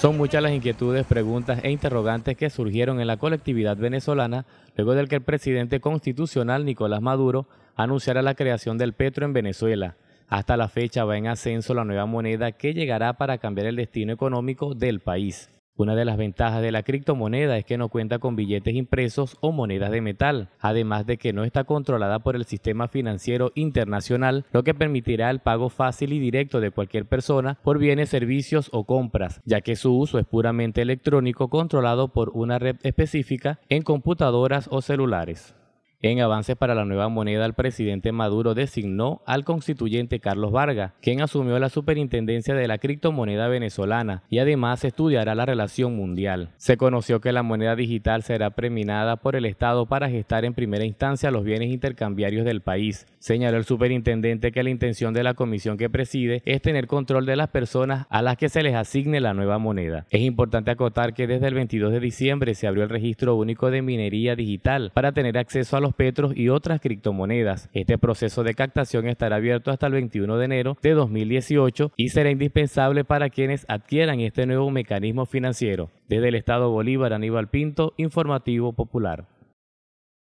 Son muchas las inquietudes, preguntas e interrogantes que surgieron en la colectividad venezolana luego del que el presidente constitucional Nicolás Maduro anunciara la creación del Petro en Venezuela. Hasta la fecha va en ascenso la nueva moneda que llegará para cambiar el destino económico del país. Una de las ventajas de la criptomoneda es que no cuenta con billetes impresos o monedas de metal, además de que no está controlada por el sistema financiero internacional, lo que permitirá el pago fácil y directo de cualquier persona por bienes, servicios o compras, ya que su uso es puramente electrónico controlado por una red específica en computadoras o celulares. En avances para la nueva moneda, el presidente Maduro designó al constituyente Carlos Vargas, quien asumió la superintendencia de la criptomoneda venezolana y además estudiará la relación mundial. Se conoció que la moneda digital será preminada por el Estado para gestar en primera instancia los bienes intercambiarios del país. Señaló el superintendente que la intención de la comisión que preside es tener control de las personas a las que se les asigne la nueva moneda. Es importante acotar que desde el 22 de diciembre se abrió el registro único de minería digital para tener acceso a los petros y otras criptomonedas. Este proceso de captación estará abierto hasta el 21 de enero de 2018 y será indispensable para quienes adquieran este nuevo mecanismo financiero. Desde el Estado Bolívar, Aníbal Pinto, Informativo Popular.